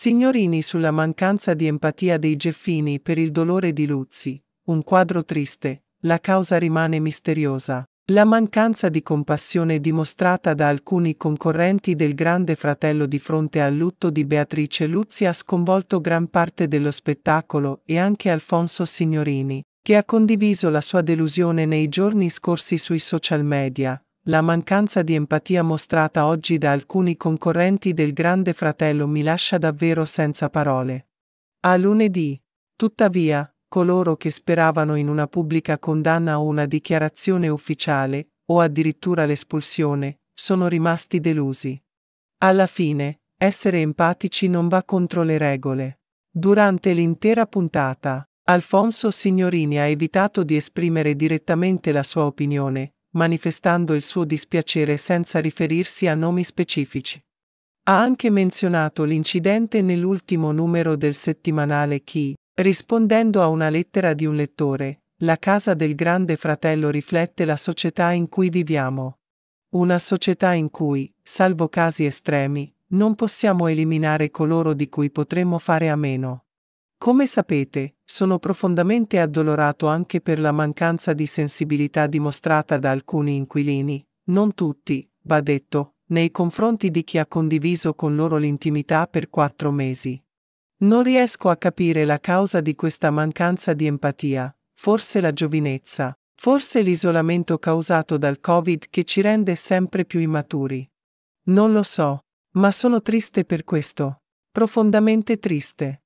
Signorini sulla mancanza di empatia dei Geffini per il dolore di Luzzi, un quadro triste, la causa rimane misteriosa. La mancanza di compassione dimostrata da alcuni concorrenti del Grande Fratello di fronte al lutto di Beatrice Luzzi ha sconvolto gran parte dello spettacolo e anche Alfonso Signorini, che ha condiviso la sua delusione nei giorni scorsi sui social media, la mancanza di empatia mostrata oggi da alcuni concorrenti del Grande Fratello mi lascia davvero senza parole. A lunedì. Tuttavia, coloro che speravano in una pubblica condanna o una dichiarazione ufficiale, o addirittura l'espulsione, sono rimasti delusi. Alla fine, essere empatici non va contro le regole. Durante l'intera puntata, Alfonso Signorini ha evitato di esprimere direttamente la sua opinione, manifestando il suo dispiacere senza riferirsi a nomi specifici. Ha anche menzionato l'incidente nell'ultimo numero del settimanale Chi, rispondendo a una lettera di un lettore, la casa del grande fratello riflette la società in cui viviamo. Una società in cui, salvo casi estremi, non possiamo eliminare coloro di cui potremmo fare a meno. Come sapete, sono profondamente addolorato anche per la mancanza di sensibilità dimostrata da alcuni inquilini, non tutti, va detto, nei confronti di chi ha condiviso con loro l'intimità per quattro mesi. Non riesco a capire la causa di questa mancanza di empatia, forse la giovinezza, forse l'isolamento causato dal Covid che ci rende sempre più immaturi. Non lo so, ma sono triste per questo, profondamente triste.